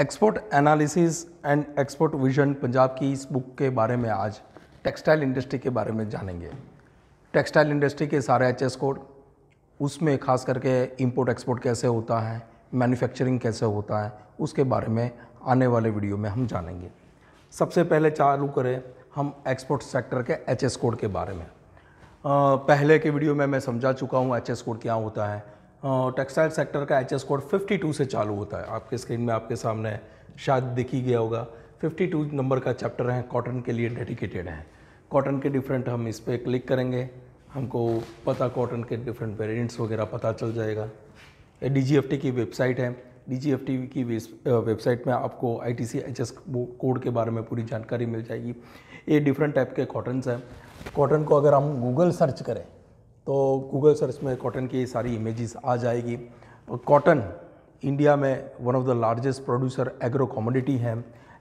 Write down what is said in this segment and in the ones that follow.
export analysis and export vision Punjab की इस book के बारे में आज टेक्सटाइल इंडस्ट्री के बारे में जानेंगे टेक्सटाइल इंडस्ट्री के सारे एच कोड उसमें खास करके इंपोर्ट एक्सपोर्ट कैसे होता है मैन्युफैक्चरिंग कैसे होता है उसके बारे में आने वाले वीडियो में हम जानेंगे सबसे पहले चालू करें हम एक्सपोर्ट सेक्टर के एच कोड के बारे में आ, पहले के वीडियो में मैं समझा चुका हूँ एच कोड क्या होता है टेक्सटाइल सेक्टर का एच कोड 52 से चालू होता है आपके स्क्रीन में आपके सामने शायद दिख ही गया होगा 52 नंबर का चैप्टर है कॉटन के लिए डेडिकेटेड है कॉटन के डिफरेंट हम इस पर क्लिक करेंगे हमको पता कॉटन के डिफरेंट वेरियंट्स वगैरह पता चल जाएगा डी की वेबसाइट है डी की वेबसाइट में आपको आई टी कोड के बारे में पूरी जानकारी मिल जाएगी ये डिफरेंट टाइप के कॉटन्स हैं कॉटन को अगर हम गूगल सर्च करें तो गूगल सर्च में कॉटन की सारी इमेजेस आ जाएगी कॉटन इंडिया में one of the largest producer agro commodity है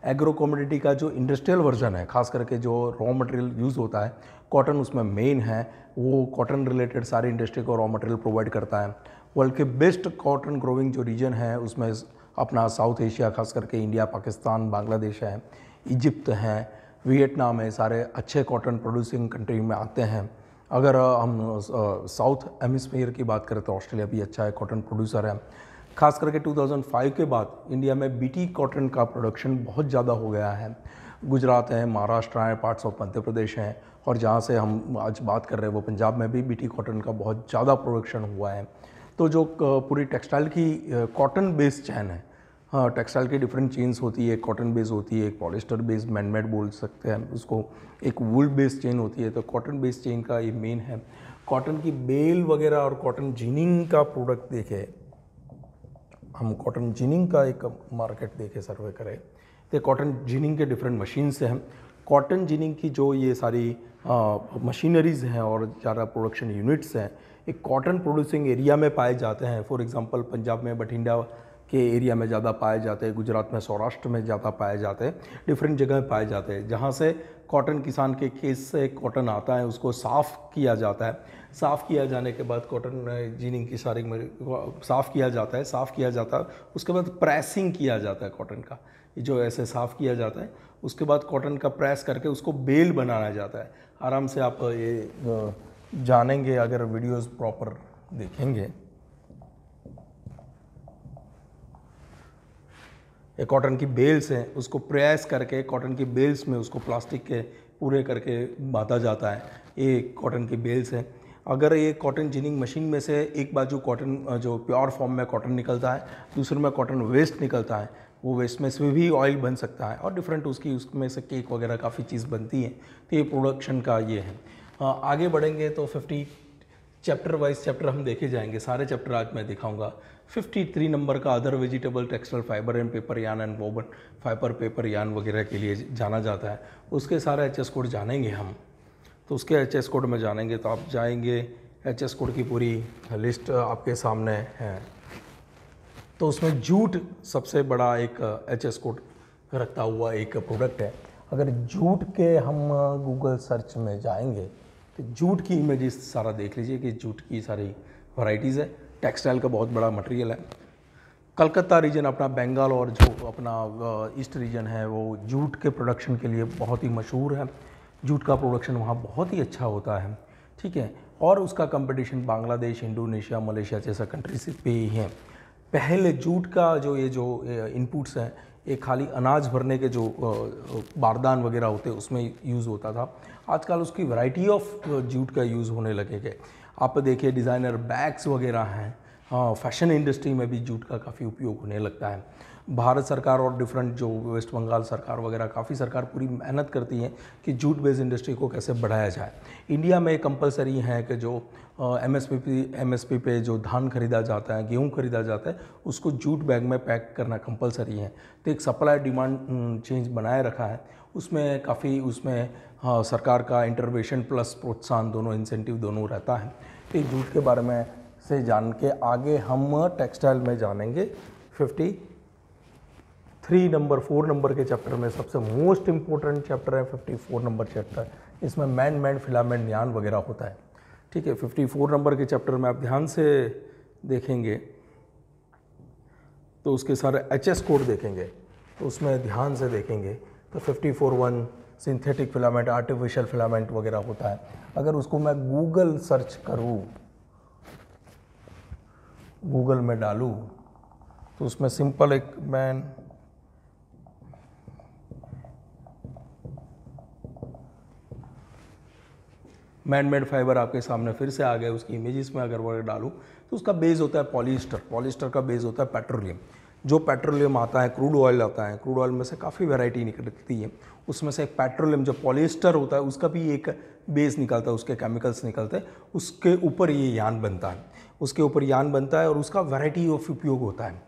एग्रो कॉमोडिटी का जो इंडस्ट्रियल वर्जन है खास करके जो रॉ मटेरियल यूज़ होता है कॉटन उसमें मेन है वो कॉटन रिलेटेड सारी इंडस्ट्री को रॉ मटेरियल प्रोवाइड करता है वर्ल्ड के बेस्ट कॉटन ग्रोविंग जो रीजन है उसमें अपना साउथ एशिया खास करके इंडिया पाकिस्तान बांग्लादेश है इजिप्त है वियतनाम है सारे अच्छे कॉटन प्रोड्यूसिंग कंट्री में आते हैं अगर हम साउथ एमिसफेयर की बात करें तो ऑस्ट्रेलिया भी अच्छा है कॉटन प्रोड्यूसर है खास करके 2005 के बाद इंडिया में बीटी कॉटन का प्रोडक्शन बहुत ज़्यादा हो गया है गुजरात है महाराष्ट्र है पार्ट्स ऑफ मध्य प्रदेश हैं और जहाँ से हम आज बात कर रहे हैं वो पंजाब में भी बीटी कॉटन का बहुत ज़्यादा प्रोडक्शन हुआ है तो जो पूरी टेक्सटाइल की कॉटन बेस्ड चैन है हाँ टेक्सटाइल की डिफरेंट चेन्स होती है कॉटन बेस होती है एक पॉलिस्टर बेस मैनमेड बोल सकते हैं उसको एक वुल बेस चेन होती है तो कॉटन बेस चेन का ये मेन है कॉटन की बेल वगैरह और कॉटन जीनिंग का प्रोडक्ट देखे हम कॉटन जीनिंग का एक मार्केट देखे सर्वे करें तो कॉटन जीनिंग के डिफरेंट मशीन से हैं कॉटन जीनिंग की जो ये सारी मशीनरीज हैं और ज़्यादा प्रोडक्शन यूनिट्स हैं एक कॉटन प्रोड्यूसिंग एरिया में पाए जाते हैं फॉर एग्जांपल पंजाब में बठिंडा के एरिया में ज़्यादा पाए जाते हैं गुजरात में सौराष्ट्र में ज़्यादा पाए जाते हैं डिफरेंट जगह में पाए जाते हैं जहाँ से कॉटन किसान के खेत से कॉटन आता है उसको साफ़ किया जाता है साफ़ किया जाने के बाद कॉटन जीनिंग की सारी में साफ़ किया जाता है साफ़ किया जाता है उसके बाद प्रेसिंग किया जाता है कॉटन का जो ऐसे साफ़ किया जाता है उसके बाद कॉटन का प्रेस करके उसको बेल बनाया जाता है आराम से आप ये जानेंगे अगर वीडियोज़ प्रॉपर देखेंगे या कॉटन की बेल्स हैं उसको प्रेस करके कॉटन की बेल्स में उसको प्लास्टिक के पूरे करके बांधा जाता है ये कॉटन की बेल्स हैं अगर ये कॉटन जिनिंग मशीन में से एक बाजू कॉटन जो प्योर फॉर्म में कॉटन निकलता है दूसरे में कॉटन वेस्ट निकलता है वो वेस्ट में से भी ऑयल बन सकता है और डिफरेंट उसकी उसमें से केक वगैरह काफ़ी चीज़ बनती है तो ये प्रोडक्शन का ये है आगे बढ़ेंगे तो फिफ्टी चैप्टर वाइज चैप्टर हम देखे जाएंगे सारे चैप्टर आज मैं दिखाऊंगा 53 नंबर का other vegetable textile fibre and paper yarn and woven fibre paper yarn वगैरह के लिए जाना जाता है उसके सारे एच एस कोड जानेंगे हम तो उसके एच एस कोड में जानेंगे तो आप जाएंगे एच एस कोड की पूरी लिस्ट आपके सामने है तो उसमें जूट सबसे बड़ा एक एच एस कोड रखता हुआ एक प्रोडक्ट है अगर जूट के हम गूगल सर्च में जाएंगे तो जूट की इमेजेस सारा देख लीजिए कि जूट की सारी वराइटीज़ है टेक्सटाइल का बहुत बड़ा मटेरियल है कलकत्ता रीजन अपना बंगाल और जो अपना ईस्ट रीजन है वो जूट के प्रोडक्शन के लिए बहुत ही मशहूर है जूट का प्रोडक्शन वहाँ बहुत ही अच्छा होता है ठीक है और उसका कंपटीशन बांग्लादेश इंडोनेशिया मलेशिया जैसा कंट्रीज पे ही है पहले जूट का जो ये जो इनपुट्स हैं ये खाली अनाज भरने के जो बारदान वगैरह होते उसमें यूज़ होता था आजकल उसकी वैरायटी ऑफ जूट का यूज़ होने लगे गए आप तो देखिए डिज़ाइनर बैग्स वगैरह हैं हाँ फैशन इंडस्ट्री में भी जूट का काफ़ी उपयोग होने लगता है भारत सरकार और डिफरेंट जो वेस्ट बंगाल सरकार वगैरह काफ़ी सरकार पूरी मेहनत करती है कि जूट बेस्ड इंडस्ट्री को कैसे बढ़ाया जाए इंडिया में कंपलसरी है कि जो एम एस पी पे जो धान खरीदा जाता है गेहूँ खरीदा जाता है उसको जूट बैग में पैक करना कंपलसरी है तो एक सप्लाई डिमांड चेंज बनाए रखा है उसमें काफ़ी उसमें हाँ, सरकार का इंटरवेशन प्लस प्रोत्साहन दोनों इंसेंटिव दोनों रहता है तो जूट के बारे में से जान के आगे हम टेक्सटाइल में जानेंगे fifty three number four number के चैप्टर में सबसे मोस्ट इम्पोर्टेंट चैप्टर है फिफ्टी फोर नंबर चैप्टर इसमें मैन मैन फिलामेंट न्यान वगैरह होता है ठीक है फिफ्टी फोर नंबर के चैप्टर में आप ध्यान से देखेंगे तो उसके सारे एच एस कोड देखेंगे तो उसमें ध्यान से देखेंगे तो fifty four one synthetic filament artificial filament वगैरह होता है अगर उसको मैं गूगल सर्च करूँ गूगल में डालूँ तो उसमें सिंपल एक मैन मैन मेड फाइबर आपके सामने फिर से आ गए उसकी इमेजेस में अगर वो डालूँ तो उसका बेस होता है पॉलिस्टर पॉलिस्टर का बेस होता है पेट्रोलियम जो पेट्रोलियम आता है क्रूड ऑयल आता है क्रूड ऑयल में से काफ़ी वैरायटी निकलती है उसमें से एक पेट्रोलियम जो पॉलिएस्टर होता है उसका भी एक बेस निकलता है उसके केमिकल्स निकलते हैं उसके ऊपर ये यान बनता है उसके ऊपर यान बनता है और उसका वैरायटी ऑफ उपयोग होता है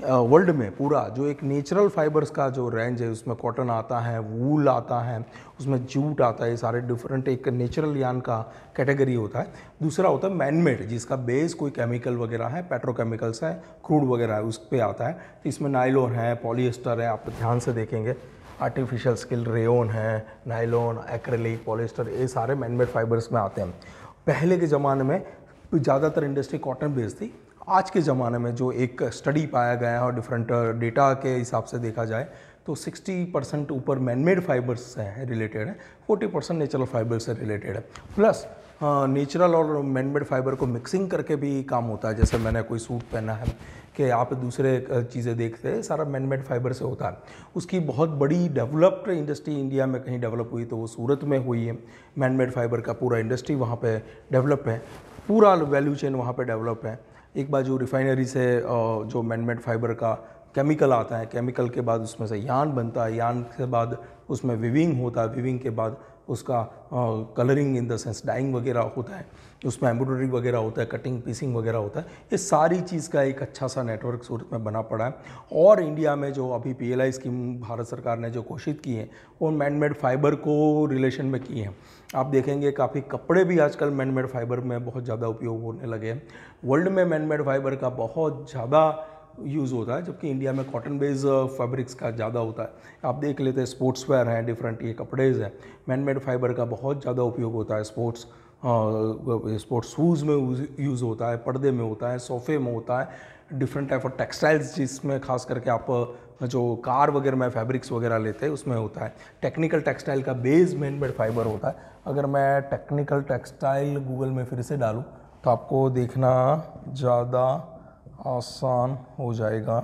वर्ल्ड में पूरा जो एक नेचुरल फाइबर्स का जो रेंज है उसमें कॉटन आता है वूल आता है उसमें जूट आता है ये सारे डिफरेंट एक नेचुरल यान का कैटेगरी होता है दूसरा होता है मैनमेड जिसका बेस कोई केमिकल वगैरह है पेट्रोकेमिकल्स है क्रूड वगैरह है उस पर आता है तो इसमें नाइलोन है पॉलिएस्टर है आप ध्यान से देखेंगे आर्टिफिशियल स्किल रेओन है नाइलोन एक्रेलिक पॉलिएस्टर ये सारे मैनमेड फाइबर्स में आते हैं पहले के ज़माने में ज़्यादातर इंडस्ट्री कॉटन बेस्ड थी आज के ज़माने में जो एक स्टडी पाया गया है और डिफरेंट डेटा uh, के हिसाब से देखा जाए तो 60 परसेंट ऊपर मैनमेड फाइबर्स से हैं रिलेटेड है 40 परसेंट नेचुरल फाइबर से रिलेटेड है प्लस नेचुरल और मैनमेड फाइबर को मिक्सिंग करके भी काम होता है जैसे मैंने कोई सूट पहना है कि आप दूसरे uh, चीज़ें देखते हैं सारा मैनमेड फाइबर से होता है उसकी बहुत बड़ी डेवलप्ड इंडस्ट्री इंडिया में कहीं डेवलप हुई तो वो सूरत में हुई है मैनमेड फाइबर का पूरा इंडस्ट्री वहाँ पर डेवलप है पूरा वैल्यू चेन वहाँ पर डेवलप है एक बाजू रिफाइनरी से जो मैनमेड फाइबर का केमिकल आता है केमिकल के बाद उसमें से यान बनता है यान के बाद उसमें विविंग होता है विविंग के बाद उसका colouring in the sense dyeing वगैरह होता है उसमें एम्ब्रॉयडरी वगैरह होता है कटिंग पीसिंग वगैरह होता है ये सारी चीज़ का एक अच्छा सा नेटवर्क सूरत में बना पड़ा है और इंडिया में जो अभी आई स्कीम भारत सरकार ने जो घोषित की है वो मैनमेड फाइबर को रिलेशन में की है आप देखेंगे काफ़ी कपड़े भी आजकल मैनमेड फाइबर में बहुत ज़्यादा उपयोग होने लगे हैं वर्ल्ड में मैनमेड फाइबर का बहुत ज़्यादा यूज़ होता है जबकि इंडिया में कॉटन बेस्ड फैब्रिक्स का ज़्यादा होता है आप देख लेते हैं स्पोर्ट्स वेयर हैं डिफरेंट ये कपड़ेज हैं मैनमेड फाइबर का बहुत ज़्यादा उपयोग होता है स्पोर्ट्स स्पोर्ट्स शूज़ में यूज़ होता है पर्दे में होता है सोफ़े में होता है डिफरेंट टाइप ऑफ टेक्सटाइल्स जिसमें खास करके आप जो कार वगैरह में फैब्रिक्स वगैरह लेते हैं उसमें होता है टेक्निकल टेक्सटाइल का बेस मेन बेड फाइबर होता है अगर मैं टेक्निकल टेक्सटाइल गूगल में फिर से डालूँ तो आपको देखना ज़्यादा आसान हो जाएगा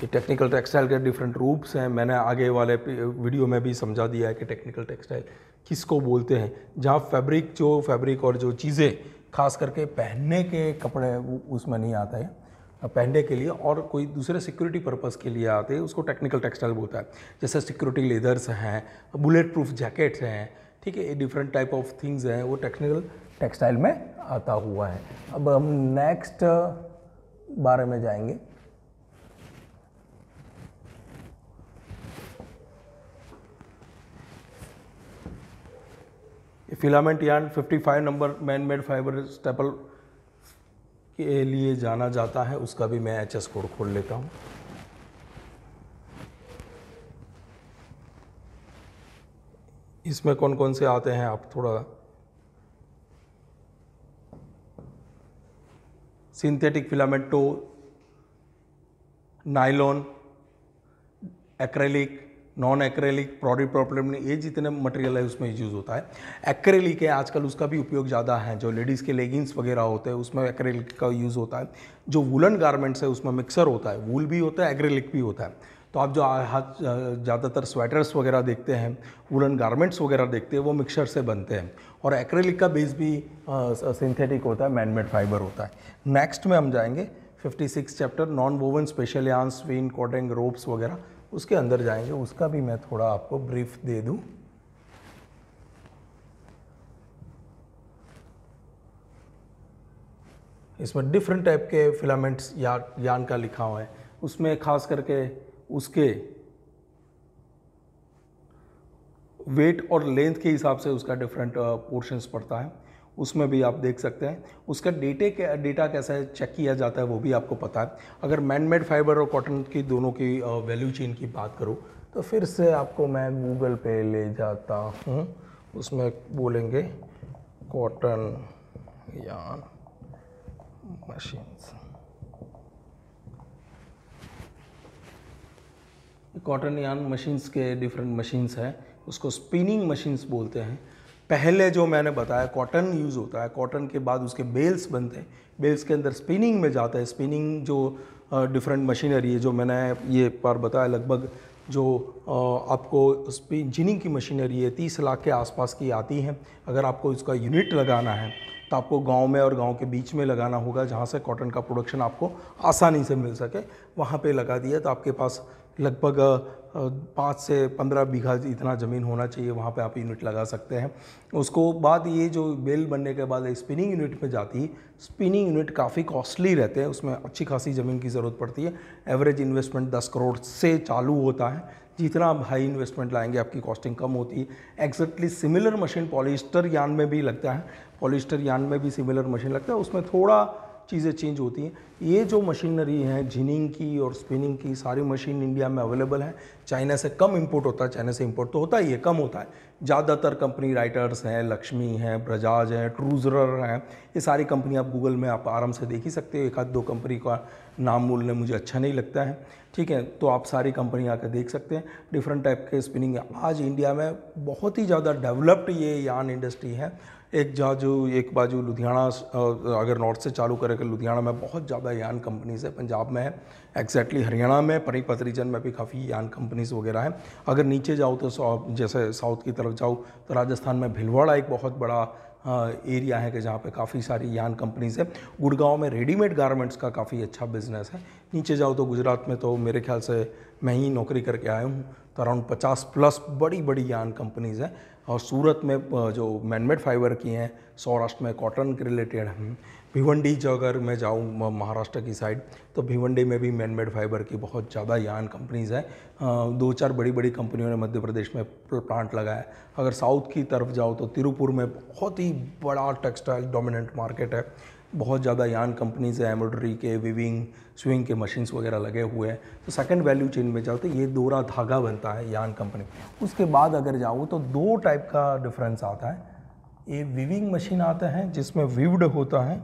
कि टेक्निकल टेक्सटाइल के डिफरेंट रूप्स हैं मैंने आगे वाले वीडियो में भी समझा दिया है कि टेक्निकल टेक्सटाइल किसको बोलते हैं जहाँ फैब्रिक जो फैब्रिक और जो चीज़ें खास करके पहनने के कपड़े उसमें नहीं आता है पहनने के लिए और कोई दूसरे सिक्योरिटी पर्पज़ के लिए आते हैं उसको टेक्निकल टेक्सटाइल बोलता है जैसे सिक्योरिटी लेदर्स हैं बुलेट प्रूफ जैकेट्स हैं ठीक है ये डिफरेंट टाइप ऑफ थिंग्स हैं वो टेक्निकल टेक्सटाइल में आता हुआ है अब हम नेक्स्ट बारे में जाएंगे filament yarn 55 number man made fibre staple के लिए जाना जाता है उसका भी मैं एच एस कोड खोल लेता हूँ इसमें कौन कौन से आते हैं आप थोड़ा सिंथेटिक फिलामेंटो नाइलॉन एक्रेलिक नॉन एक्रेलिक प्रॉडी प्रॉब्लम ये जितने मटेरियल है उसमें यूज़ होता है एक्रेलिक है आजकल उसका भी उपयोग ज़्यादा है जो लेडीज़ के लेगिंग्स वगैरह होते हैं उसमें एक्रेलिक का यूज़ होता है जो वुलन गारमेंट्स है उसमें मिक्सर होता है वूल भी होता है एक्रेलिक भी होता है तो आप जो हाथ ज़्यादातर स्वेटर्स वगैरह देखते हैं वुलन गारमेंट्स वगैरह देखते हैं वो मिक्सर से बनते हैं और एक्रेलिक का बेस भी सिंथेटिक होता है मैनमेड फाइबर होता है नेक्स्ट में हम जाएंगे 56 chapter non woven special yarn वीन कॉटन रोप्स वगैरह उसके अंदर जाएंगे उसका भी मैं थोड़ा आपको ब्रीफ दे दूँ इसमें डिफरेंट टाइप के फिलामेंट्स या यान का लिखा हुआ है उसमें खास करके उसके वेट और लेंथ के हिसाब से उसका डिफरेंट पोर्शंस पड़ता है उसमें भी आप देख सकते हैं उसका डेटे डेटा कैसा है चेक किया जाता है वो भी आपको पता है अगर मैनमेड फाइबर और कॉटन की दोनों की वैल्यू चेन की बात करूँ तो फिर से आपको मैं गूगल पे ले जाता हूँ उसमें बोलेंगे cotton yarn machines cotton yarn machines के डिफरेंट मशीन्स हैं उसको स्पिनिंग मशीन्स बोलते हैं पहले जो मैंने बताया कॉटन यूज़ होता है कॉटन के बाद उसके बेल्स बनते हैं बेल्स के अंदर स्पिनिंग में जाता है स्पिनिंग जो डिफरेंट मशीनरी है जो मैंने ये बार बताया लगभग जो आपको स्पिन जिनिंग की मशीनरी है तीस लाख के आसपास की आती है अगर आपको इसका यूनिट लगाना है तो आपको गांव में और गांव के बीच में लगाना होगा जहां से कॉटन का प्रोडक्शन आपको आसानी से मिल सके वहां पे लगा दिया तो आपके पास लगभग पाँच से पंद्रह बीघा इतना ज़मीन होना चाहिए वहाँ पे आप यूनिट लगा सकते हैं उसको बाद ये जो बेल बनने के बाद स्पिनिंग यूनिट में जाती है स्पिनिंग यूनिट काफ़ी कॉस्टली रहते हैं उसमें अच्छी खासी ज़मीन की ज़रूरत पड़ती है एवरेज इन्वेस्टमेंट दस करोड़ से चालू होता है जितना आप हाई इन्वेस्टमेंट लाएंगे आपकी कॉस्टिंग कम होती है एक्जैक्टली सिमिलर मशीन पॉलिस्टर यान में भी लगता है पॉलिस्टर यान में भी सिमिलर मशीन लगता है उसमें थोड़ा चीज़ें चेंज होती हैं ये जो मशीनरी हैं जिनिंग की और स्पिनिंग की सारी मशीन इंडिया में अवेलेबल हैं चाइना से कम इम्पोर्ट होता है चाइना से इम्पोर्ट तो होता ही है कम होता है ज़्यादातर कंपनी राइटर्स हैं लक्ष्मी हैं ब्रजाज हैं ट्रूजरर हैं ये सारी कंपनी आप गूगल में आप आराम से देख ही सकते हो एक आध दो कंपनी का नाम बोलने मुझे अच्छा नहीं लगता है ठीक है तो आप सारी कंपनी आकर देख सकते हैं डिफरेंट टाइप के स्पिनिंग आज इंडिया में बहुत ही ज़्यादा डेवलप्ड ये यान इंडस्ट्री है एक जहाँ जो एक बाजू लुधियाना अगर नॉर्थ से चालू करें कि लुधियाना में बहुत ज़्यादा यान कंपनीज़ है पंजाब में है एक्जैक्टली हरियाणा में पनीक रीजन में भी काफ़ी यान कंपनीज़ वगैरह हैं अगर नीचे जाओ तो जैसे साउथ की तरफ जाओ तो राजस्थान में भिलवाड़ा एक बहुत बड़ा एरिया है कि जहाँ पे काफ़ी सारी यान कंपनीज़ है गुड़गांव में रेडीमेड गारमेंट्स का काफ़ी अच्छा बिजनेस है नीचे जाओ तो गुजरात में तो मेरे ख्याल से मैं ही नौकरी करके आया हूँ तो अराउंड पचास प्लस बड़ी बड़ी यान कंपनीज़ हैं और सूरत में जो मैनमेड फाइबर की हैं सौराष्ट्र में कॉटन के रिलेटेड हैं भिवंडी जो अगर मैं जाऊँ महाराष्ट्र की साइड तो भिवंडी में भी मैनमेड फाइबर की बहुत ज़्यादा यान कंपनीज़ हैं दो चार बड़ी बड़ी कंपनियों ने मध्य प्रदेश में प्लांट लगाया अगर साउथ की तरफ जाओ तो तिरुपुर में बहुत ही बड़ा टेक्सटाइल डोमिनेंट मार्केट है बहुत ज़्यादा यान कंपनीज है एम्ब्रॉयडरी के विविंग स्विंग के मशीन्स वगैरह लगे हुए हैं तो सेकंड वैल्यू चेन में जाओ तो ये दोरा धागा बनता है यान कंपनी उसके बाद अगर जाओ तो दो टाइप का डिफरेंस आता है ये विविंग मशीन आता है जिसमें विव्ड होता है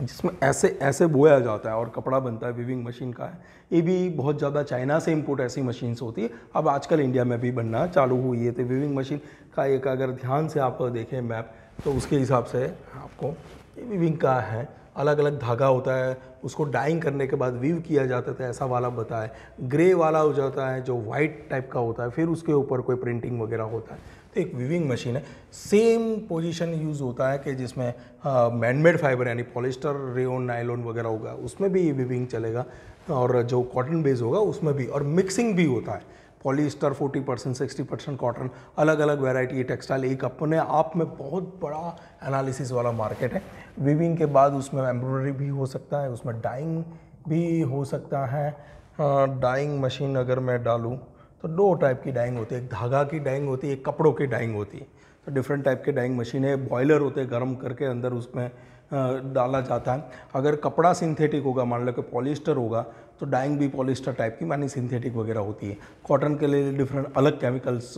जिसमें ऐसे ऐसे बोया जाता है और कपड़ा बनता है विविंग मशीन का है ये भी बहुत ज़्यादा चाइना से इम्पोर्ट ऐसी मशीन्स होती है अब आजकल इंडिया में भी बनना चालू हुई है तो विविंग मशीन का एक अगर ध्यान से आप देखें मैप तो उसके हिसाब से आपको विविंग का है अलग अलग धागा होता है उसको डाइंग करने के बाद वीव किया जाता था ऐसा वाला बताए ग्रे वाला हो जाता है जो वाइट टाइप का होता है फिर उसके ऊपर कोई प्रिंटिंग वगैरह होता है एक विविंग मशीन है सेम पोजीशन यूज़ होता है कि जिसमें मैनमेड हाँ, फाइबर यानी पॉलिस्टर रेन नाइलोन वगैरह होगा उसमें भी ये विविंग चलेगा और जो कॉटन बेस होगा उसमें भी और मिक्सिंग भी होता है पॉलिस्टर 40 परसेंट सिक्सटी परसेंट कॉटन अलग अलग वैरायटी टेक्सटाइल एक अपने आप में बहुत बड़ा एनालिसिस वाला मार्केट है विविंग के बाद उसमें एम्ब्रॉयडरी भी हो सकता है उसमें डाइंग भी हो सकता है डाइंग हाँ, मशीन अगर मैं डालूँ तो दो टाइप की डाइंग होती है एक धागा की डाइंग होती है एक कपड़ों की डाइंग होती है तो डिफरेंट टाइप के डाइंग मशीन है बॉयलर होते हैं गर्म करके अंदर उसमें डाला जाता है अगर कपड़ा सिंथेटिक होगा मान लो कि पॉलिस्टर होगा तो डाइंग भी पॉलिस्टर टाइप की मानी सिंथेटिक वगैरह होती है कॉटन के लिए डिफरेंट अलग केमिकल्स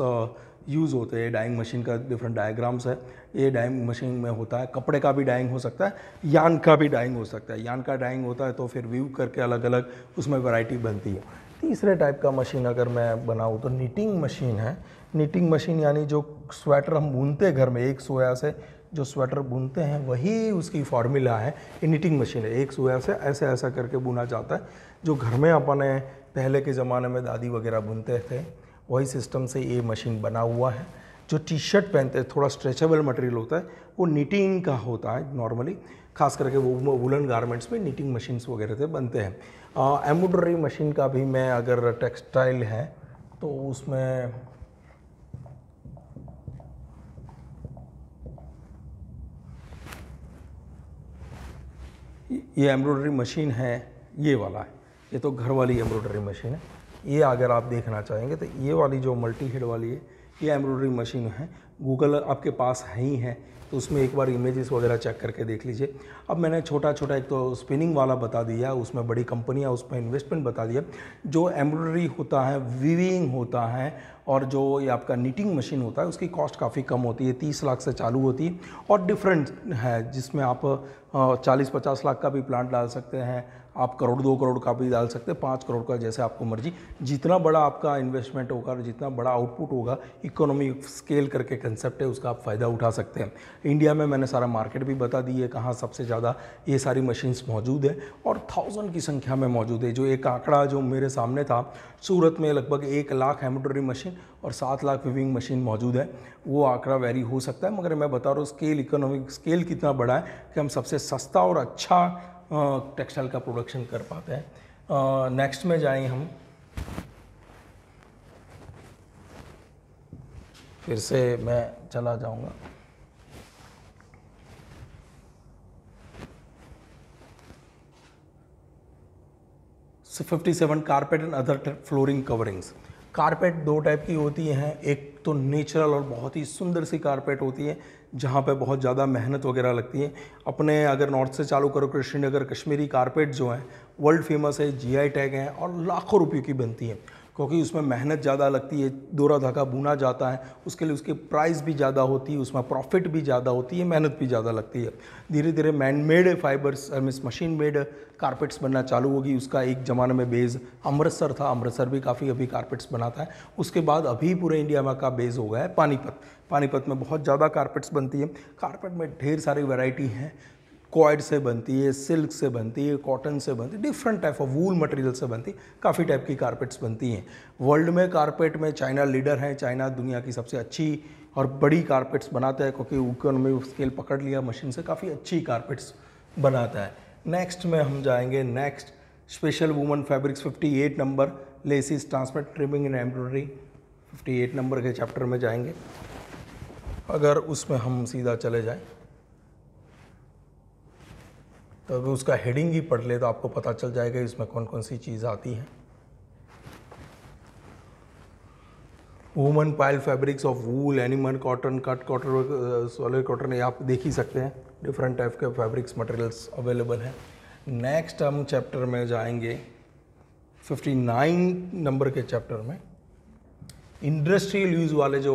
यूज़ होते हैं डाइंग मशीन का डिफरेंट डायग्राम्स है ये डाइंग मशीन में होता है कपड़े का भी डाइंग हो सकता है यान का भी डाइंग हो सकता है यान का डाइंग होता है तो फिर व्यू करके अलग अलग उसमें वैरायटी बनती है तीसरे टाइप का मशीन अगर मैं बनाऊँ तो नीटिंग मशीन है नीटिंग मशीन यानी जो स्वेटर हम बुनते घर में एक सोया से जो स्वेटर बुनते हैं वही उसकी फार्मूला है ये नीटिंग मशीन है एक सोया से ऐसे ऐसा करके बुना जाता है जो घर में अपने पहले के ज़माने में दादी वगैरह बुनते थे वही सिस्टम से ये मशीन बना हुआ है जो टी शर्ट पहनते हैं थोड़ा स्ट्रेचेबल मटेरियल होता है वो नीटिंग का होता है नॉर्मली खास करके वो वुलन गारमेंट्स में नीटिंग मशीन्स वगैरह से बनते हैं एम्ब्रॉयडरी मशीन का भी मैं अगर टेक्सटाइल है तो उसमें ये एम्ब्रॉयडरी मशीन है ये वाला है ये तो घर वाली एम्ब्रॉयडरी मशीन है ये अगर आप देखना चाहेंगे तो ये वाली जो मल्टी हेड वाली है ये एम्ब्रॉयडरी मशीन है गूगल आपके पास है ही है तो उसमें एक बार इमेजेस वगैरह चेक करके देख लीजिए अब मैंने छोटा छोटा एक तो स्पिनिंग वाला बता दिया उसमें बड़ी कंपनियाँ पर इन्वेस्टमेंट बता दिया जो एम्ब्रॉयडरी होता है वीविंग होता है और जो ये आपका नीटिंग मशीन होता है उसकी कॉस्ट काफ़ी कम होती है तीस लाख से चालू होती है और डिफरेंट है जिसमें आप चालीस पचास लाख का भी प्लांट डाल सकते हैं आप करोड़ दो करोड़ का भी डाल सकते हैं पाँच करोड़ का जैसे आपको मर्जी जितना बड़ा आपका इन्वेस्टमेंट होगा और जितना बड़ा आउटपुट होगा इकोनॉमी स्केल करके कंसेप्ट है उसका आप फ़ायदा उठा सकते हैं इंडिया में मैंने सारा मार्केट भी बता दी है कहाँ सबसे ज़्यादा ये सारी मशीन्स मौजूद है और थाउजेंड की संख्या में मौजूद है जो एक आंकड़ा जो मेरे सामने था सूरत में लगभग एक लाख एम्ब्रॉयडरी मशीन और सात लाख विविंग मशीन मौजूद है वो आंकड़ा वेरी हो सकता है मगर मैं बता रहा हूँ स्केल इकोनॉमिक स्केल कितना बड़ा है कि हम सबसे सस्ता और अच्छा टेक्सटाइल का प्रोडक्शन कर पाते हैं नेक्स्ट में जाएं हम फिर से मैं चला जाऊंगा fifty seven carpet and other flooring coverings carpet दो टाइप की होती हैं एक तो नेचुरल और बहुत ही सुंदर सी कारपेट होती है जहाँ पे बहुत ज़्यादा मेहनत वगैरह लगती है अपने अगर नॉर्थ से चालू करो कृष्णनगर कश्मीरी कारपेट जो हैं वर्ल्ड फेमस है जी आई टैग हैं और लाखों रुपये की बनती हैं क्योंकि उसमें मेहनत ज़्यादा लगती है दोरा धागा बुना जाता है उसके लिए उसकी प्राइस भी ज़्यादा होती है उसमें प्रॉफिट भी ज़्यादा होती है मेहनत भी ज़्यादा लगती है धीरे धीरे man made fibres mean machine made carpets बनना चालू होगी उसका एक ज़माने में बेस अमृतसर था अमृतसर भी काफ़ी अभी कारपेट्स बनाता है उसके बाद अभी पूरे इंडिया में का बेस हो गया है पानीपत पानीपत में बहुत ज़्यादा कारपेट्स बनती है कारपेट में ढेर सारी वैरायटी हैं कॉयड से बनती है सिल्क से बनती है कॉटन से बनती है different type of wool material से बनती है काफ़ी टाइप की कारपेट्स बनती हैं वर्ल्ड में कारपेट में चाइना लीडर है चाइना दुनिया की सबसे अच्छी और बड़ी कारपेट्स बनाता है क्योंकि इकोनॉमी स्केल पकड़ लिया मशीन से काफ़ी अच्छी कारपेट्स बनाता है नेक्स्ट में हम जाएंगे next special woven fabrics 58 number laces ट्रांसमेट ट्रिमिंग एंड एम्ब्रॉयडरी 58 नंबर के चैप्टर में जाएंगे अगर उसमें हम सीधा चले जाएं तो अगर उसका हेडिंग ही पढ़ ले तो आपको पता चल जाएगा इसमें कौन कौन सी चीज़ आती हैं woven pile fabrics of wool animal cotton cut cotton solar cotton ये आप देख ही सकते हैं डिफरेंट टाइप के फैब्रिक्स मटेरियल्स अवेलेबल हैं नेक्स्ट हम चैप्टर में जाएंगे 59 नंबर के चैप्टर में इंडस्ट्रियल यूज़ वाले जो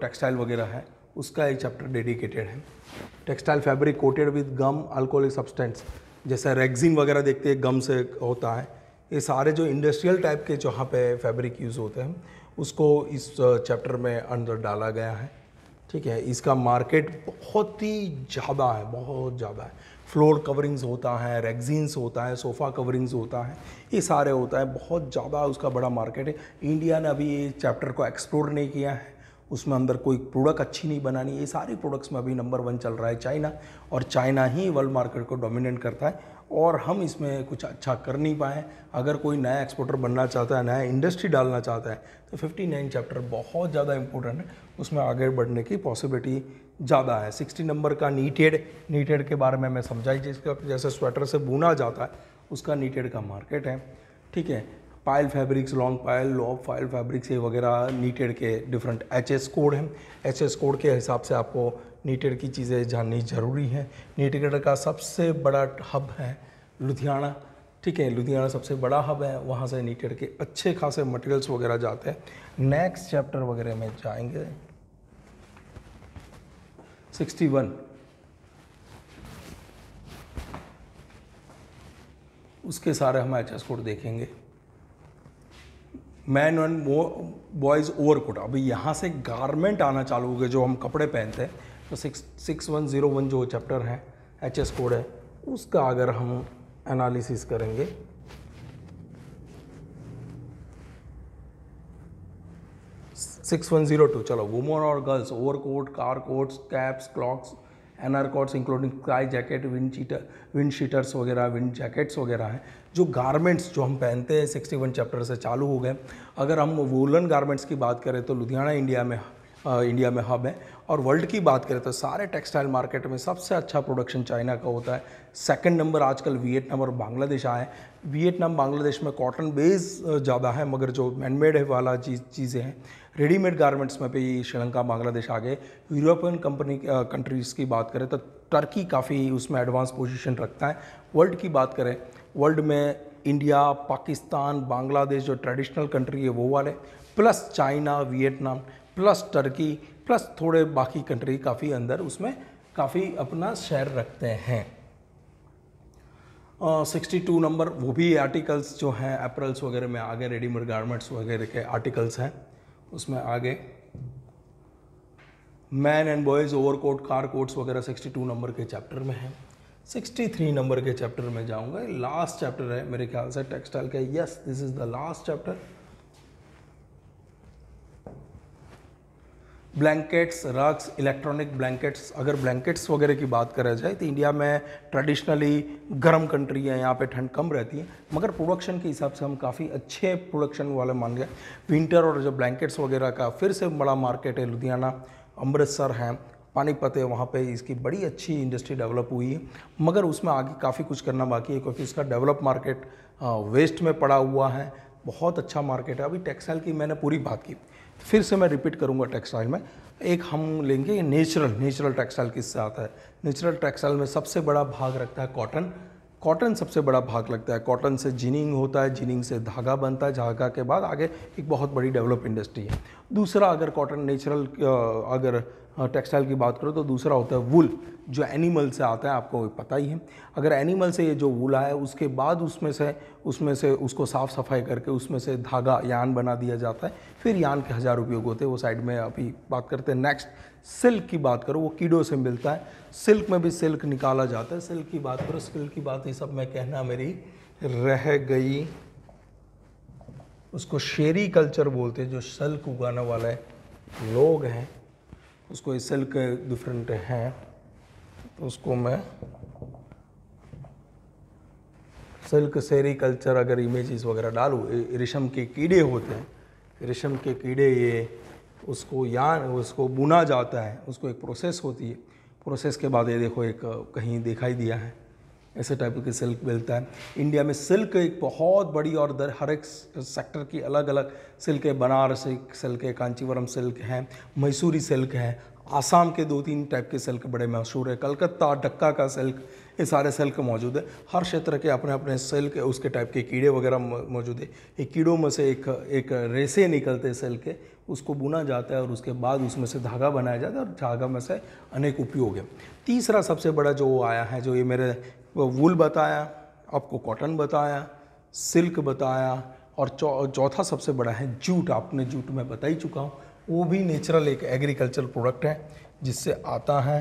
टेक्सटाइल uh, वगैरह हैं उसका एक चैप्टर डेडिकेटेड है textile fabric coated with gum alcoholic substance जैसे रेगजिन वगैरह देखते हैं गम से होता है ये सारे जो इंडस्ट्रियल टाइप के जहाँ पे फैब्रिक यूज़ होते हैं उसको इस चैप्टर में अंदर डाला गया है ठीक है इसका मार्केट बहुत ही ज़्यादा है बहुत ज़्यादा है फ्लोर कवरिंग्स होता है रेगजीन्स होता है सोफ़ा कवरिंग्स होता है ये सारे होता है बहुत ज़्यादा उसका बड़ा मार्केट है इंडिया ने अभी ये चैप्टर को एक्सप्लोर नहीं किया है उसमें अंदर कोई प्रोडक्ट अच्छी नहीं बनानी ये सारे प्रोडक्ट्स में अभी नंबर वन चल रहा है चाइना और चाइना ही वर्ल्ड मार्केट को डोमिनेट करता है और हम इसमें कुछ अच्छा कर नहीं पाए अगर कोई नया एक्सपोर्टर बनना चाहता है नया इंडस्ट्री डालना चाहता है तो 59 चैप्टर बहुत ज़्यादा इंपॉर्टेंट है उसमें आगे बढ़ने की पॉसिबिलिटी ज़्यादा है 60 नंबर का नीटेड नीटेड के बारे में मैं समझाई जिसका जैसे स्वेटर से बुना जाता है उसका नीटेड का मार्केट है ठीक है pile fabrics long pile loop pile fabrics ये वगैरह नीटेड के डिफरेंट एच एस कोड हैं एच एस कोड के हिसाब से आपको नीटेड की चीज़ें जाननी ज़रूरी हैं नीटेड का सबसे बड़ा हब है लुधियाना ठीक है लुधियाना सबसे बड़ा हब है वहाँ से नीटेड के अच्छे खासे मटेरियल्स वगैरह जाते हैं नेक्स्ट चैप्टर वगैरह में जाएंगे 61 उसके सारे हम एच एस कोड देखेंगे man and boys overcoat अभी यहाँ से गारमेंट आना चालू हो गया जो हम कपड़े पहनते हैं तो six six one zero one जो चैप्टर है एच एस कोड है उसका अगर हम एनालिसिस करेंगे सिक्स वन जीरो टू चलो वुमन और girls overcoat car coats capes cloaks anoraks including ski jacket wind cheater wind cheaters वगैरह विंड जैकेट्स वगैरह हैं जो गारमेंट्स जो हम पहनते हैं सिक्सटी वन चैप्टर से चालू हो गए अगर हम वूलन गारमेंट्स की बात करें तो लुधियाना इंडिया में इंडिया में हब है और वर्ल्ड की बात करें तो सारे टेक्सटाइल मार्केट में सबसे अच्छा प्रोडक्शन चाइना का होता है सेकंड नंबर आजकल वियतनाम और बांग्लादेश आए वियतनाम बांग्लादेश में कॉटन बेस ज़्यादा है मगर जो मैनमेड वाला चीज़ चीज़ें हैं रेडीमेड गारमेंट्स में भी श्रीलंका बांग्लादेश आ गए यूरोपियन कंपनी कंट्रीज़ की बात करें तो टर्की काफ़ी उसमें एडवांस पोजिशन रखता है वर्ल्ड की बात करें वर्ल्ड में इंडिया पाकिस्तान बांग्लादेश जो ट्रेडिशनल कंट्री है वो वाले plus China Vietnam plus Turkey plus थोड़े बाकी कंट्री काफ़ी अंदर उसमें काफ़ी अपना शेयर रखते हैं सिक्सटी टू नंबर वो भी आर्टिकल्स जो हैं अप्रल्स वगैरह में आगे रेडीमेड गारमेंट्स वगैरह के आर्टिकल्स हैं उसमें आगे man and boys overcoat car coats वगैरह सिक्सटी टू नंबर के चैप्टर में हैं 63 नंबर के चैप्टर में जाऊंगा लास्ट चैप्टर है मेरे ख्याल से टेक्सटाइल का yes this is the last chapter blankets rugs electronic blankets अगर ब्लैंकेट्स वगैरह की बात करा जाए तो इंडिया में ट्रेडिशनली गर्म कंट्री है यहाँ पे ठंड कम रहती है मगर प्रोडक्शन के हिसाब से हम काफ़ी अच्छे प्रोडक्शन वाले मान गए विंटर और जो ब्लैंकेट्स वगैरह का फिर से बड़ा मार्केट है लुधियाना अमृतसर है पानीपत है वहाँ पे इसकी बड़ी अच्छी इंडस्ट्री डेवलप हुई है मगर उसमें आगे काफ़ी कुछ करना बाकी है क्योंकि इसका डेवलप मार्केट वेस्ट में पड़ा हुआ है बहुत अच्छा मार्केट है अभी टेक्सटाइल की मैंने पूरी बात की फिर से मैं रिपीट करूँगा टेक्सटाइल में एक हम लेंगे नेचुरल नेचुरल टेक्सटाइल किससे आता है नेचुरल टेक्सटाइल में सबसे बड़ा भाग रखता है कॉटन कॉटन सबसे बड़ा भाग लगता है कॉटन से जिनिंग होता है जिनिंग से धागा बनता है धागा के बाद आगे एक बहुत बड़ी डेवलप इंडस्ट्री है दूसरा अगर कॉटन नेचुरल अगर टेक्सटाइल की बात करो तो दूसरा होता है वुल जो एनिमल से आता है आपको पता ही है अगर एनिमल से ये जो वुल आया उसके बाद उसमें से उसमें से उसको साफ़ सफाई करके उसमें से धागा यान बना दिया जाता है फिर यान के हज़ार उपयोग होते हैं वो साइड में अभी बात करते हैं नेक्स्ट सिल्क की बात करो वो कीड़ों से मिलता है सिल्क में भी सिल्क निकाला जाता है सिल्क की बात करो सिल्क की बात ये सब मैं कहना मेरी रह गई उसको शेरी कल्चर बोलते हैं जो सिल्क उगाने वाले लोग हैं उसको इस सेल के डिफरेंट हैं तो उसको मैं सिल्क सेरी कल्चर अगर इमेजेस वगैरह डालूँ रेशम के कीड़े होते हैं रेशम के कीड़े ये उसको या उसको बुना जाता है उसको एक प्रोसेस होती है प्रोसेस के बाद ये देखो एक कहीं दिखाई दिया है ऐसे टाइप के सिल्क मिलता है इंडिया में सिल्क एक बहुत बड़ी और दर हर एक सेक्टर की अलग अलग सिल्क है बनारस सिल्क है कांचीवरम सिल्क है मैसूरी सिल्क है आसाम के दो तीन टाइप के सिल्क बड़े मशहूर है कलकत्ता डक्का का सिल्क ये सारे सेल के मौजूद है हर क्षेत्र के अपने अपने सेल के उसके टाइप के कीड़े वगैरह मौजूद है ये कीड़ों में से एक एक रेसे निकलते हैं सेल के उसको बुना जाता है और उसके बाद उसमें से धागा बनाया जाता है और धागा में से अनेक उपयोग है तीसरा सबसे बड़ा जो वो आया है जो ये मेरे वूल बताया आपको कॉटन बताया सिल्क बताया और चौथा सबसे बड़ा है जूट आपने जूट में बता ही चुका हूँ वो भी नेचुरल एक एग्रीकल्चर प्रोडक्ट है जिससे आता है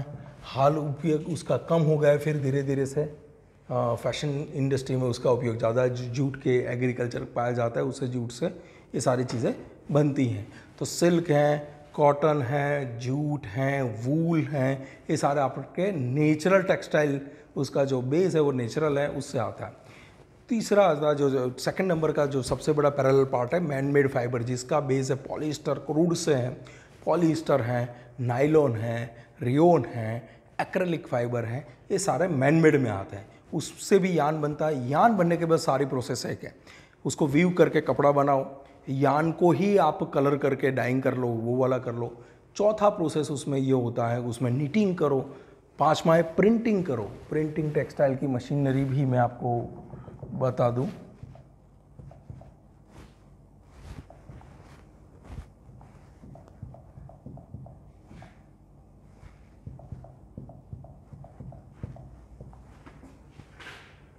हाल उपयोग उसका कम हो गया फिर धीरे धीरे से फैशन इंडस्ट्री में उसका उपयोग ज़्यादा जूट के एग्रीकल्चर पाया जाता है उससे जूट से ये सारी चीज़ें बनती हैं तो सिल्क हैं कॉटन है जूट हैं वूल हैं ये सारे आपके नेचुरल टेक्सटाइल उसका जो बेस है वो नेचुरल है उससे आता है तीसरा आता जो, जो सेकंड नंबर का जो सबसे बड़ा पैरल पार्ट है मैनमेड फाइबर जिसका बेस है पॉलीस्टर क्रूड से है पॉलीस्टर हैं नाइलॉन है रियोन है एक्रेलिक फाइबर है ये सारे मैनमेड में आते हैं उससे भी यान बनता है यान बनने के बाद सारी प्रोसेस एक है उसको व्यू करके कपड़ा बनाओ यान को ही आप कलर करके डाइंग कर लो वो वाला कर लो चौथा प्रोसेस उसमें ये होता है उसमें निटिंग करो पाँचवा है प्रिंटिंग करो प्रिंटिंग टेक्सटाइल की मशीनरी भी मैं आपको बता दूँ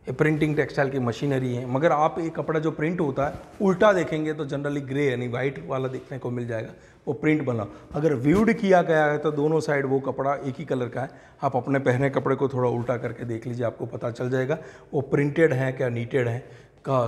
ये प्रिंटिंग टेक्सटाइल की मशीनरी है मगर आप ये कपड़ा जो प्रिंट होता है उल्टा देखेंगे तो जनरली ग्रे यानी वाइट वाला देखने को मिल जाएगा वो प्रिंट बना अगर व्यूड किया गया है तो दोनों साइड वो कपड़ा एक ही कलर का है आप अपने पहने कपड़े को थोड़ा उल्टा करके देख लीजिए आपको पता चल जाएगा वो प्रिंटेड है क्या नीटेड है का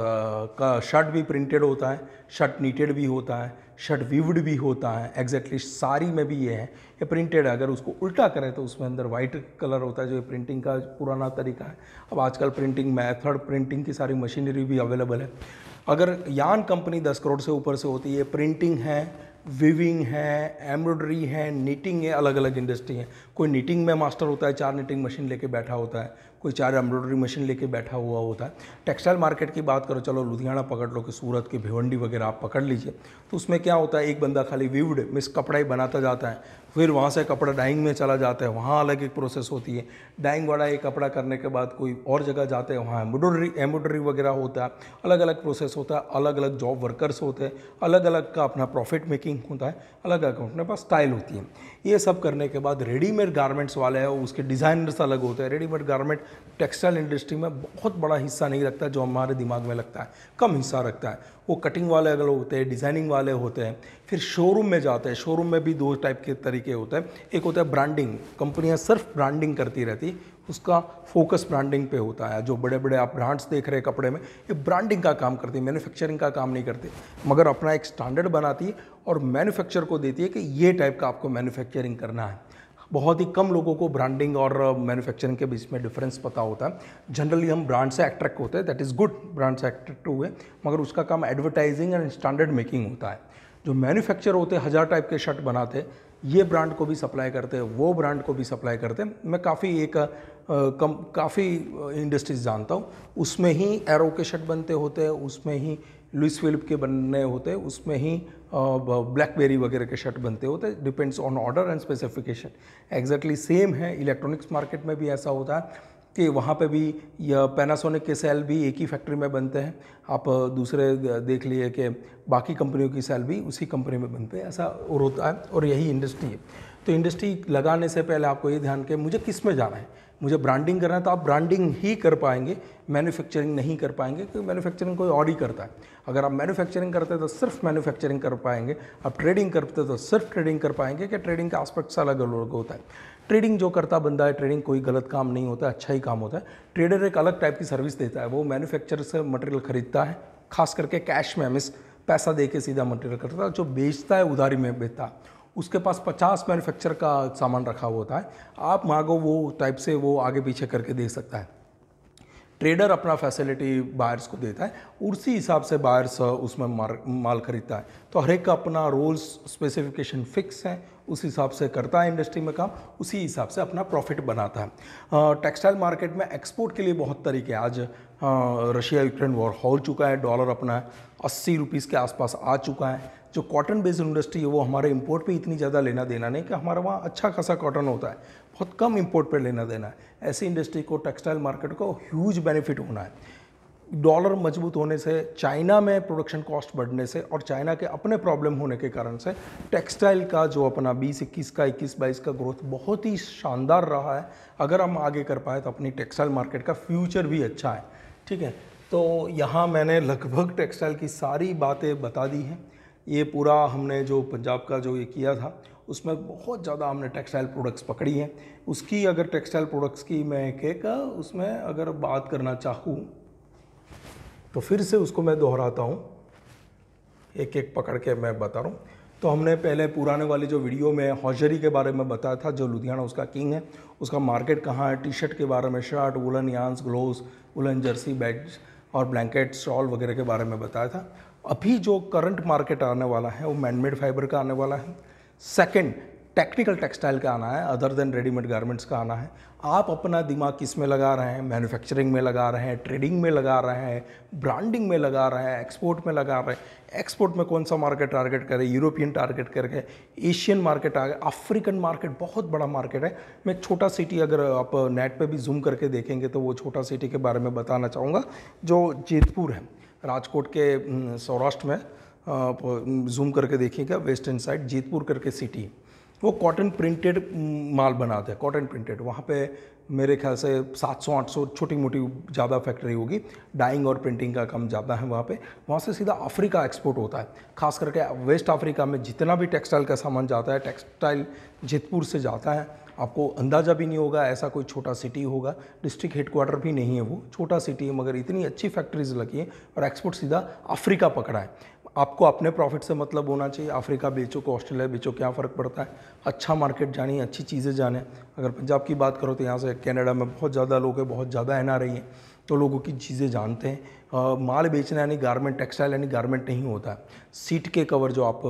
का शर्ट भी प्रिंटेड होता है शर्ट नीटेड भी होता है शर्ट भी होता है एग्जैक्टली exactly सारी में भी ये है ये प्रिंटेड है अगर उसको उल्टा करें तो उसमें अंदर वाइट कलर होता है जो प्रिंटिंग का पुराना तरीका है अब आजकल प्रिंटिंग मैथड प्रिंटिंग की सारी मशीनरी भी अवेलेबल है अगर यान कंपनी दस करोड़ से ऊपर से होती है प्रिंटिंग है विविंग है एम्ब्रॉयडरी है नीटिंग है अलग अलग इंडस्ट्री है कोई नीटिंग में मास्टर होता है चार नीटिंग मशीन लेके बैठा होता है कोई चार एम्ब्रॉयडरी मशीन लेके बैठा हुआ होता है टेक्सटाइल मार्केट की बात करो चलो लुधियाना पकड़ लो कि सूरत के भिवंडी वगैरह आप पकड़ लीजिए तो उसमें क्या होता है एक बंदा खाली व्यूड मिस कपड़ा ही बनाता जाता है फिर वहाँ से कपड़ा डाइंग में चला जाता है वहाँ अलग एक प्रोसेस होती है डाइंग वाला एक कपड़ा करने के बाद कोई और जगह जाते हैं वहाँ एम्ब्रॉयडरी एम्ब्रॉयडरी वगैरह होता है अलग अलग प्रोसेस होता है अलग अलग जॉब वर्कर्स होते हैं अलग अलग का अपना प्रॉफिट मेकिंग होता है अलग अलग अपने पास स्टाइल होती है ये सब करने के बाद रेडीमेड गारमेंट्स वाले हैं उसके डिज़ाइनर्स अलग होते हैं रेडीमेड गारमेंट टेक्सटाइल इंडस्ट्री में बहुत बड़ा हिस्सा नहीं रखता जो हमारे दिमाग में लगता है कम हिस्सा रखता है वो कटिंग वाले अगर होते हैं डिज़ाइनिंग वाले होते हैं फिर शोरूम में जाते हैं शोरूम में भी दो टाइप के तरीके होते हैं एक होता है ब्रांडिंग कंपनियाँ सिर्फ ब्रांडिंग करती रहती उसका फोकस ब्रांडिंग पे होता है जो बड़े बड़े आप ब्रांड्स देख रहे हैं कपड़े में ये ब्रांडिंग का काम करती है मैन्युफैक्चरिंग का काम नहीं करती मगर अपना एक स्टैंडर्ड बनाती है और मैन्युफैक्चर को देती है कि ये टाइप का आपको मैन्युफैक्चरिंग करना है बहुत ही कम लोगों को ब्रांडिंग और मैन्युफैक्चरिंग uh, के बीच में डिफरेंस पता होता है जनरली हम ब्रांड से अट्रैक्ट होते हैं दैट इज़ गुड ब्रांड से अट्रैक्ट हुए मगर उसका काम एडवर्टाइजिंग एंड स्टैंडर्ड मेकिंग होता है जो मैन्युफैक्चर होते हज़ार टाइप के शर्ट बनाते ये ब्रांड को भी सप्लाई करते हैं वो ब्रांड को भी सप्लाई करते हैं मैं काफ़ी एक आ, uh, कम काफ़ी इंडस्ट्रीज uh, जानता हूँ उसमें ही एरो के शर्ट बनते होते हैं उसमें ही लुइस फिलिप के बनने होते हैं उसमें ही ब्लैकबेरी वगैरह के शर्ट बनते होते depends on order and specification exactly same है इलेक्ट्रॉनिक्स मार्केट में भी ऐसा होता है कि वहाँ पे भी यह पैनासोनिक के सेल भी एक ही फैक्ट्री में बनते हैं आप दूसरे देख लिए कि बाकी कंपनियों की सेल भी उसी कंपनी में बनते हैं ऐसा और होता है और यही इंडस्ट्री है तो इंडस्ट्री लगाने से पहले आपको ये ध्यान के मुझे किस में जाना है मुझे ब्रांडिंग करना है तो आप ब्रांडिंग ही कर पाएंगे मैन्युफैक्चरिंग नहीं कर पाएंगे क्योंकि मैन्युफैक्चरिंग कोई और ही करता है अगर आप मैन्युफैक्चरिंग करते हैं तो सिर्फ मैन्युफैक्चरिंग कर पाएंगे आप ट्रेडिंग करते तो सिर्फ ट्रेडिंग कर पाएंगे कि ट्रेडिंग का आस्पेक्ट्स अलग अलग होता है ट्रेडिंग जो करता बंदा है ट्रेडिंग कोई गलत काम नहीं होता अच्छा ही काम होता है ट्रेडर एक अलग टाइप की सर्विस देता है वो मैन्युफैक्चर से मटेरियल खरीदता है खास करके कैश में मिस पैसा दे के सीधा मटेरियल करता है जो बेचता है उधारी में बेचता है उसके पास 50 मैन्युफैक्चर का सामान रखा हुआ होता है आप मांगो वो टाइप से वो आगे पीछे करके दे सकता है ट्रेडर अपना फैसिलिटी बायर्स को देता है उसी हिसाब से बायर्स uh, उसमें माल खरीदता है तो हर एक का अपना रोल्स स्पेसिफिकेशन फिक्स है उस हिसाब से करता है इंडस्ट्री में काम उसी हिसाब से अपना प्रॉफिट बनाता है टेक्सटाइल uh, मार्केट में एक्सपोर्ट के लिए बहुत तरीके आज रशिया यूक्रेन वॉर हो चुका है डॉलर अपना अस्सी रुपीज़ के आसपास आ चुका है जो कॉटन बेस्ड इंडस्ट्री है वो हमारे इम्पोर्ट पे इतनी ज़्यादा लेना देना नहीं कि हमारा वहाँ अच्छा खासा कॉटन होता है बहुत कम इम्पोर्ट पर लेना देना है ऐसी इंडस्ट्री को टेक्सटाइल मार्केट को ह्यूज बेनिफिट होना है डॉलर मजबूत होने से चाइना में प्रोडक्शन कॉस्ट बढ़ने से और चाइना के अपने प्रॉब्लम होने के कारण से टेक्सटाइल का जो अपना बीस इक्कीस का इक्कीस बाईस का ग्रोथ बहुत ही शानदार रहा है अगर हम आगे कर पाए तो अपनी टेक्सटाइल मार्केट का फ्यूचर भी अच्छा है ठीक है तो यहाँ मैंने लगभग टेक्सटाइल की सारी बातें बता दी हैं ये पूरा हमने जो पंजाब का जो ये किया था उसमें बहुत ज़्यादा हमने टेक्सटाइल प्रोडक्ट्स पकड़ी हैं उसकी अगर टेक्सटाइल प्रोडक्ट्स की मैं एक उसमें अगर बात करना चाहूँ तो फिर से उसको मैं दोहराता हूँ एक एक पकड़ के मैं बता रहा हूँ तो हमने पहले पुराने वाले जो वीडियो में हॉजरी के बारे में बताया था जो लुधियाना उसका किंग है उसका मार्केट कहाँ है टी शर्ट के बारे में shirt woollen yarns glove woollen jersey bed और ब्लैंकेट स्टॉल वगैरह के बारे में बताया था अभी जो करंट मार्केट आने वाला है वो मैनमेड फाइबर का आने वाला है सेकंड टेक्निकल टेक्सटाइल का आना है अदर देन रेडीमेड गारमेंट्स का आना है आप अपना दिमाग किस में लगा रहे हैं मैन्युफैक्चरिंग में लगा रहे हैं ट्रेडिंग में लगा रहे हैं ब्रांडिंग में लगा रहे हैं एक्सपोर्ट में लगा रहे हैं एक्सपोर्ट में कौन सा मार्केट टारगेट करें यूरोपियन टारगेट करके एशियन मार्केट आ गए अफ्रीकन मार्केट बहुत बड़ा मार्केट है मैं छोटा सिटी अगर आप नेट पर भी जूम करके देखेंगे तो वो छोटा सिटी के बारे में बताना चाहूँगा जो जेतपुर है राजकोट के सौराष्ट्र में आप जूम करके देखिएगा वेस्ट एंड साइड जीतपुर करके सिटी वो कॉटन प्रिंटेड माल बनाते हैं कॉटन प्रिंटेड वहाँ पे मेरे ख्याल से 700 800 छोटी मोटी ज़्यादा फैक्ट्री होगी डाइंग और प्रिंटिंग का काम ज़्यादा है वहाँ पे वहाँ से सीधा अफ्रीका एक्सपोर्ट होता है खास करके वेस्ट अफ्रीका में जितना भी टेक्सटाइल का सामान जाता है टेक्सटाइल जेतपुर से जाता है आपको अंदाज़ा भी नहीं होगा ऐसा कोई छोटा सिटी होगा डिस्ट्रिक्ट हेडक्वार्टर भी नहीं है वो छोटा सिटी है मगर इतनी अच्छी फैक्ट्रीज लगी हैं और एक्सपोर्ट सीधा अफ्रीका पकड़ा है आपको अपने प्रॉफिट से मतलब होना चाहिए अफ्रीका बेचो को ऑस्ट्रेलिया बेचो क्या फ़र्क पड़ता है अच्छा मार्केट जानिए अच्छी चीज़ें जाने अगर पंजाब की बात करो तो यहाँ से कनाडा में बहुत ज़्यादा लोग हैं बहुत ज़्यादा एन आ रही हैं तो लोगों की चीज़ें जानते हैं आ, माल बेचना यानी गारमेंट टेक्सटाइल यानी गारमेंट नहीं होता है सीट के कवर जो आप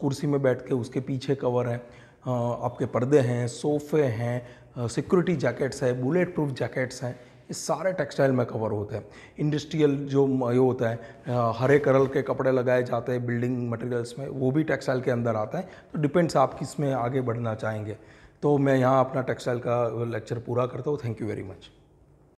कुर्सी में बैठ के उसके पीछे कवर है आपके पर्दे हैं सोफे हैं सिक्योरिटी जैकेट्स है बुलेट प्रूफ जैकेट्स हैं ये सारे टेक्सटाइल में कवर होते हैं इंडस्ट्रियल जो ये होता है हरे करल के कपड़े लगाए जाते हैं बिल्डिंग मटेरियल्स में वो भी टेक्सटाइल के अंदर आते हैं तो डिपेंड्स आप किस में आगे बढ़ना चाहेंगे तो मैं यहाँ अपना टेक्सटाइल का लेक्चर पूरा करता हूँ थैंक यू वेरी मच